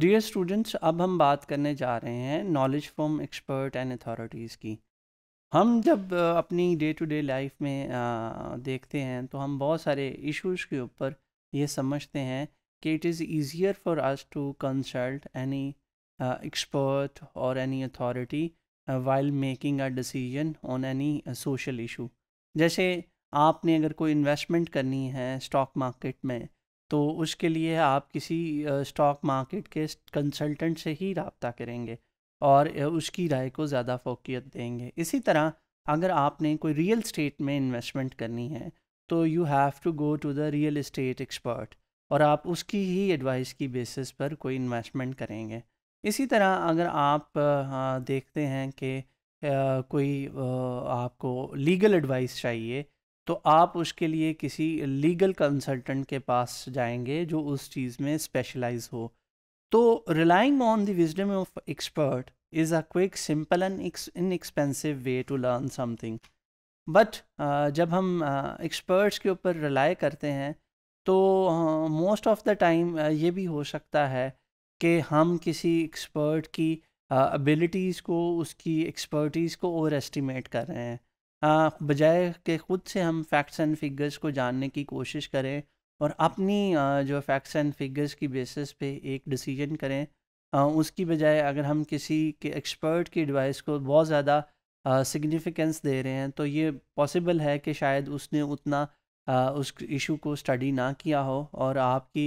dear students अब हम बात करने जा रहे हैं knowledge from expert and authorities की हम जब अपनी डे टू डे लाइफ में देखते हैं तो हम बहुत सारे इश्यूज़ के ऊपर ये समझते हैं कि it is easier for us to consult any expert और any authority while making a decision on any social issue जैसे आपने अगर कोई इन्वेस्टमेंट करनी है स्टॉक मार्केट में तो उसके लिए आप किसी स्टॉक मार्केट के कंसल्टेंट से ही रबता करेंगे और उसकी राय को ज़्यादा फोकियत देंगे इसी तरह अगर आपने कोई रियल स्टेट में इन्वेस्टमेंट करनी है तो you have to go to the real estate expert और आप उसकी ही एडवाइस की बेसिस पर कोई इन्वेस्टमेंट करेंगे इसी तरह अगर आप हाँ, देखते हैं कि कोई आपको लीगल एडवाइस चाहिए तो आप उसके लिए किसी लीगल कंसल्टेंट के पास जाएंगे जो उस चीज़ में स्पेशलाइज हो तो relying on the wisdom of expert is a quick simple and inexpensive way to learn something but जब हम एक्सपर्ट्स uh, के ऊपर रिलाई करते हैं तो मोस्ट ऑफ द टाइम ये भी हो सकता है कि हम किसी एक्सपर्ट की एबिलिटीज़ uh, को उसकी एक्सपर्टीज़ को ओवर एस्टिमेट कर रहे हैं बजाय के खुद से हम फैक्ट्स एंड फिगर्स को जानने की कोशिश करें और अपनी आ, जो फैक्ट्स एंड फिगर्स की बेसिस पे एक डिसीजन करें आ, उसकी बजाय अगर हम किसी के एक्सपर्ट की एडवाइस को बहुत ज़्यादा सिग्निफिकेंस दे रहे हैं तो ये पॉसिबल है कि शायद उसने उतना आ, उस इशू को स्टडी ना किया हो और आपकी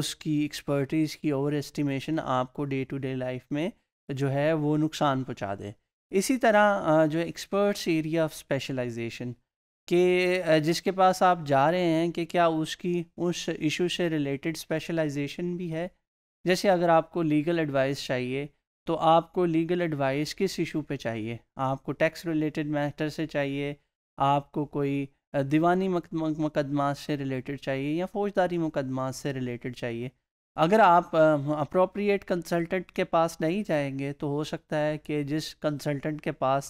उसकी एक्सपर्टीज़ की ओवर एस्टिमेशन आपको डे टू डे लाइफ में जो है वो नुकसान पहुँचा दे इसी तरह जो एक्सपर्ट्स एरिया ऑफ स्पेशलाइजेशन के जिसके पास आप जा रहे हैं कि क्या उसकी उस इशू से रिलेटेड स्पेशलाइजेशन भी है जैसे अगर आपको लीगल एडवाइस चाहिए तो आपको लीगल एडवाइस किस इशू पे चाहिए आपको टैक्स रिलेटेड मैटर से चाहिए आपको कोई दीवानी मकदमा से रिलेटेड चाहिए या फौजदारी मुकदमा से रिलेटेड चाहिए अगर आप अप्रोप्रिएट कंसल्टेंट के पास नहीं जाएंगे तो हो सकता है कि जिस कंसल्टेंट के पास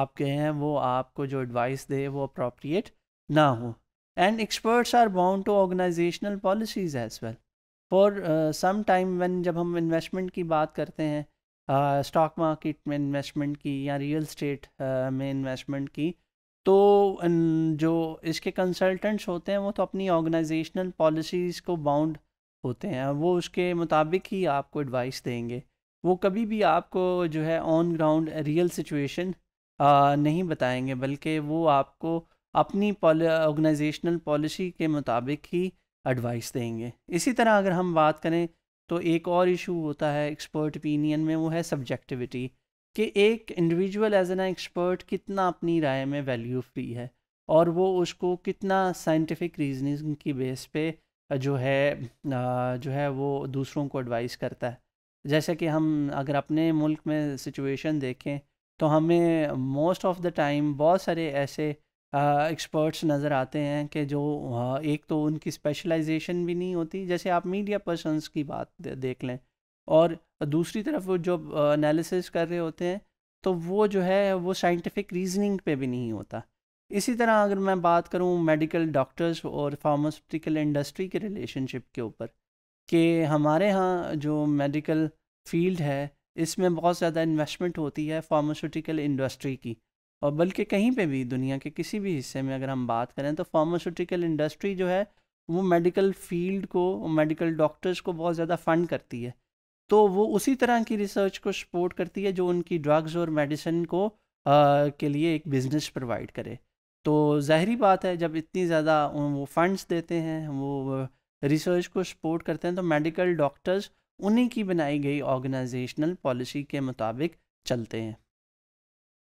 आप गए हैं वो आपको जो एडवाइस दे वो अप्रोप्रिएट ना हो and experts are bound to organisational policies as well for some time when जब हम इन्वेस्टमेंट की बात करते हैं स्टॉक uh, मार्केट में इन्वेस्टमेंट की या रियल स्टेट uh, में इन्वेस्टमेंट की तो जो इसके कंसल्टेंट्स होते हैं वो तो अपनी ऑर्गेनाइजेशनल पॉलिसीज़ को बाउंड होते हैं वो उसके मुताबिक ही आपको एडवाइस देंगे वो कभी भी आपको जो है ऑन ग्राउंड रियल सिचुएशन नहीं बताएंगे बल्कि वो आपको अपनी ऑर्गेनाइजेशनल पॉलिसी के मुताबिक ही एडवाइस देंगे इसी तरह अगर हम बात करें तो एक और इशू होता है एक्सपर्ट ओपिनियन में वो है सब्जेक्टिविटी कि एक इंडिविजुअल एज एन एक्सपर्ट कितना अपनी राय में वैल्यू फ्री है और वो उसको कितना साइंटिफिक रीजनिंग की बेस पे जो है जो है वो दूसरों को एडवाइस करता है जैसे कि हम अगर अपने मुल्क में सिचुएशन देखें तो हमें मोस्ट ऑफ़ द टाइम बहुत सारे ऐसे एक्सपर्ट्स नज़र आते हैं कि जो एक तो उनकी स्पेशलाइजेशन भी नहीं होती जैसे आप मीडिया पर्सनस की बात देख लें और दूसरी तरफ वो जो एनालिसिस कर रहे होते हैं तो वो जो है वो साइंटिफिक रीजनिंग पे भी नहीं होता इसी तरह अगर मैं बात करूँ मेडिकल डॉक्टर्स और फार्मास्यूटिकल इंडस्ट्री के रिलेशनशिप के ऊपर कि हमारे यहाँ जो मेडिकल फील्ड है इसमें बहुत ज़्यादा इन्वेस्टमेंट होती है फार्मास्यूटिकल इंडस्ट्री की और बल्कि कहीं पे भी दुनिया के किसी भी हिस्से में अगर हम बात करें तो फार्मास्यूटिकल इंडस्ट्री जो है वो मेडिकल फील्ड को मेडिकल डॉक्टर्स को बहुत ज़्यादा फ़ंड करती है तो वो उसी तरह की रिसर्च को सपोर्ट करती है जो उनकी ड्रग्स और मेडिसिन को आ, के लिए एक बिज़नेस प्रोवाइड करे तो ज़ाहरी बात है जब इतनी ज़्यादा वो फंड्स देते हैं वो रिसर्च को सपोर्ट करते हैं तो मेडिकल डॉक्टर्स उन्हीं की बनाई गई ऑर्गेनाइजेशनल पॉलिसी के मुताबिक चलते हैं